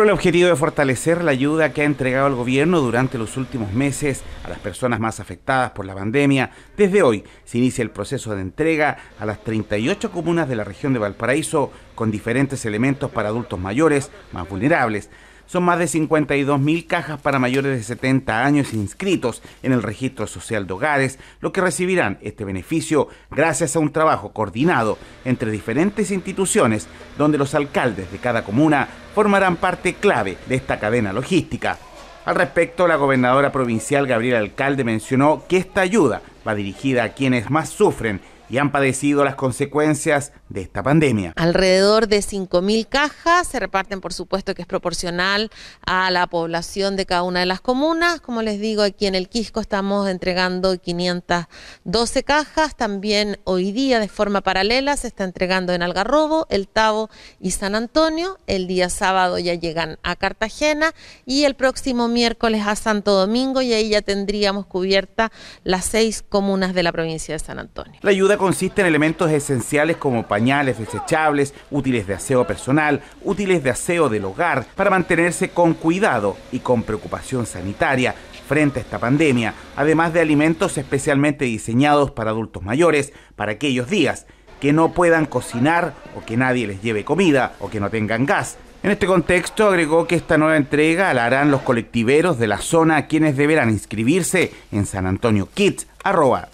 con el objetivo de fortalecer la ayuda que ha entregado el gobierno durante los últimos meses a las personas más afectadas por la pandemia, desde hoy se inicia el proceso de entrega a las 38 comunas de la región de Valparaíso con diferentes elementos para adultos mayores más vulnerables. Son más de 52 mil cajas para mayores de 70 años inscritos en el registro social de hogares, lo que recibirán este beneficio gracias a un trabajo coordinado entre diferentes instituciones donde los alcaldes de cada comuna formarán parte clave de esta cadena logística. Al respecto, la gobernadora provincial Gabriela Alcalde mencionó que esta ayuda va dirigida a quienes más sufren y han padecido las consecuencias de esta pandemia. Alrededor de 5.000 cajas se reparten, por supuesto, que es proporcional a la población de cada una de las comunas. Como les digo, aquí en el Quisco estamos entregando 512 cajas. También hoy día, de forma paralela, se está entregando en Algarrobo, El Tavo y San Antonio. El día sábado ya llegan a Cartagena y el próximo miércoles a Santo Domingo y ahí ya tendríamos cubierta las seis comunas de la provincia de San Antonio. La ayuda consiste en elementos esenciales como pañales desechables, útiles de aseo personal, útiles de aseo del hogar, para mantenerse con cuidado y con preocupación sanitaria frente a esta pandemia, además de alimentos especialmente diseñados para adultos mayores para aquellos días que no puedan cocinar o que nadie les lleve comida o que no tengan gas. En este contexto agregó que esta nueva entrega la harán los colectiveros de la zona quienes deberán inscribirse en San Antonio Kids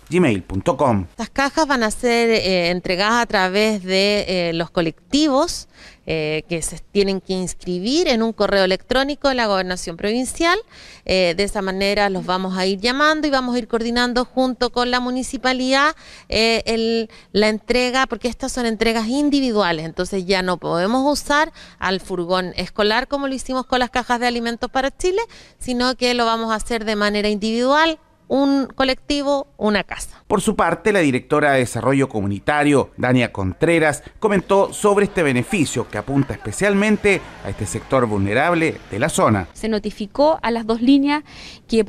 gmail.com. Estas cajas van a ser eh, entregadas a través de eh, los colectivos eh, que se tienen que inscribir en un correo electrónico de la gobernación provincial. de esa manera los vamos a ir llamando y vamos a ir coordinando junto con la municipalidad la entrega, porque estas son entregas individuales, entonces ya no podemos usar al furgón escolar como lo hicimos con las cajas de alimentos para Chile, sino que lo vamos a hacer de manera individual un colectivo, una casa. Por su parte, la directora de Desarrollo Comunitario, Dania Contreras, comentó sobre este beneficio que apunta especialmente a este sector vulnerable de la zona. Se notificó a las dos líneas que,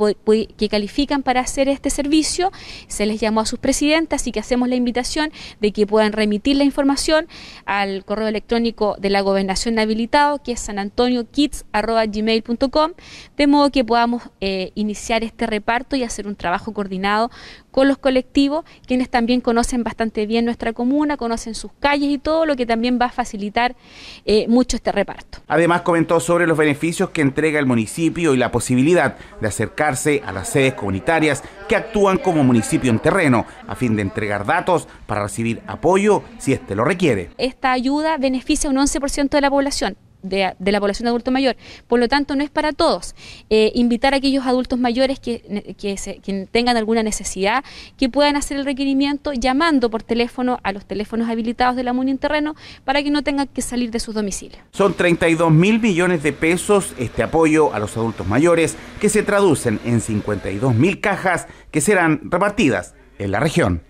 califican para hacer este servicio, se les llamó a sus presidentas y que hacemos la invitación de que puedan remitir la información al correo electrónico de la gobernación habilitado, que es sanantoniokids.gmail.com, de modo que podamos eh, iniciar este reparto y hacer un trabajo coordinado con los colectivos, quienes también conocen bastante bien nuestra comuna, conocen sus calles y todo, lo que también va a facilitar eh, mucho este reparto. Además comentó sobre los beneficios que entrega el municipio y la posibilidad de acercarse a las sedes comunitarias que actúan como municipio en terreno, a fin de entregar datos para recibir apoyo si éste lo requiere. Esta ayuda beneficia a un 11% de la población, de, la población de adulto mayor. Por lo tanto, no es para todos. Eh, invitar a aquellos adultos mayores que, que, tengan alguna necesidad, que puedan hacer el requerimiento llamando por teléfono a los teléfonos habilitados de la MUNI en terreno para que no tengan que salir de sus domicilios. Son 32 mil millones de pesos este apoyo a los adultos mayores que se traducen en 52 mil cajas que serán repartidas en la región.